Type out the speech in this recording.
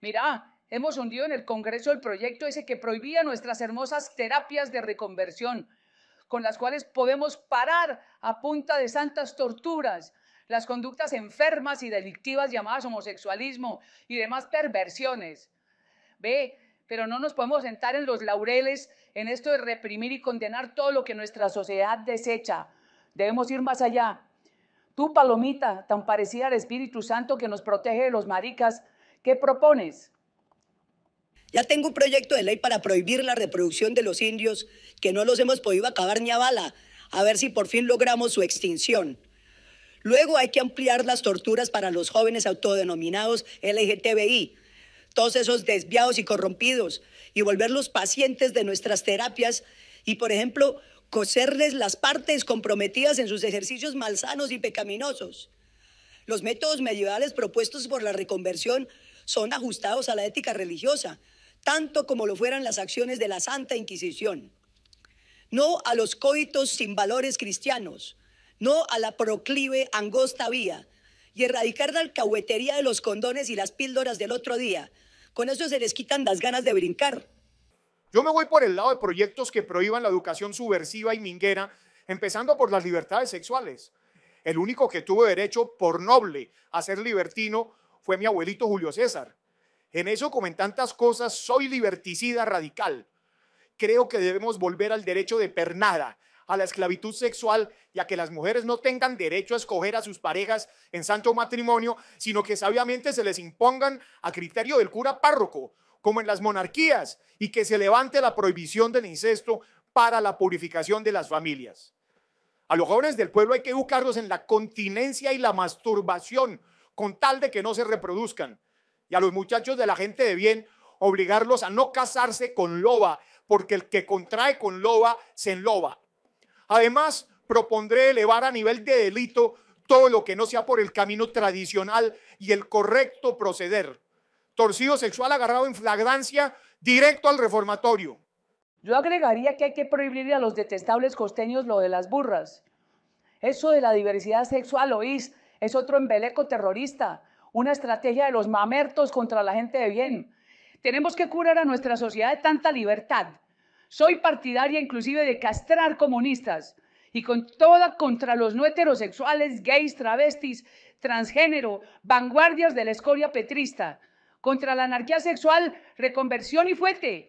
Mirá, hemos hundido en el Congreso el proyecto ese que prohibía nuestras hermosas terapias de reconversión, con las cuales podemos parar a punta de santas torturas las conductas enfermas y delictivas llamadas homosexualismo y demás perversiones. Ve, pero no nos podemos sentar en los laureles en esto de reprimir y condenar todo lo que nuestra sociedad desecha. Debemos ir más allá. Tú, palomita, tan parecida al Espíritu Santo que nos protege de los maricas, ¿Qué propones? Ya tengo un proyecto de ley para prohibir la reproducción de los indios, que no los hemos podido acabar ni a bala, a ver si por fin logramos su extinción. Luego hay que ampliar las torturas para los jóvenes autodenominados LGTBI, todos esos desviados y corrompidos, y volverlos pacientes de nuestras terapias y, por ejemplo, coserles las partes comprometidas en sus ejercicios malsanos y pecaminosos. Los métodos medievales propuestos por la reconversión son ajustados a la ética religiosa, tanto como lo fueran las acciones de la Santa Inquisición. No a los coitos sin valores cristianos, no a la proclive angosta vía y erradicar la alcahuetería de los condones y las píldoras del otro día. Con eso se les quitan las ganas de brincar. Yo me voy por el lado de proyectos que prohíban la educación subversiva y minguera, empezando por las libertades sexuales. El único que tuvo derecho por noble a ser libertino fue mi abuelito Julio César. En eso, como en tantas cosas, soy liberticida radical. Creo que debemos volver al derecho de pernada, a la esclavitud sexual ya que las mujeres no tengan derecho a escoger a sus parejas en santo matrimonio, sino que sabiamente se les impongan a criterio del cura párroco, como en las monarquías, y que se levante la prohibición del incesto para la purificación de las familias. A los jóvenes del pueblo hay que educarlos en la continencia y la masturbación con tal de que no se reproduzcan. Y a los muchachos de la gente de bien, obligarlos a no casarse con loba, porque el que contrae con loba se enloba. Además, propondré elevar a nivel de delito todo lo que no sea por el camino tradicional y el correcto proceder. Torcido sexual agarrado en flagrancia, directo al reformatorio. Yo agregaría que hay que prohibir a los detestables costeños lo de las burras. Eso de la diversidad sexual, oís, es otro embeleco terrorista, una estrategia de los mamertos contra la gente de bien. Tenemos que curar a nuestra sociedad de tanta libertad. Soy partidaria inclusive de castrar comunistas y con toda contra los no heterosexuales, gays, travestis, transgénero, vanguardias de la escoria petrista, contra la anarquía sexual, reconversión y fuerte.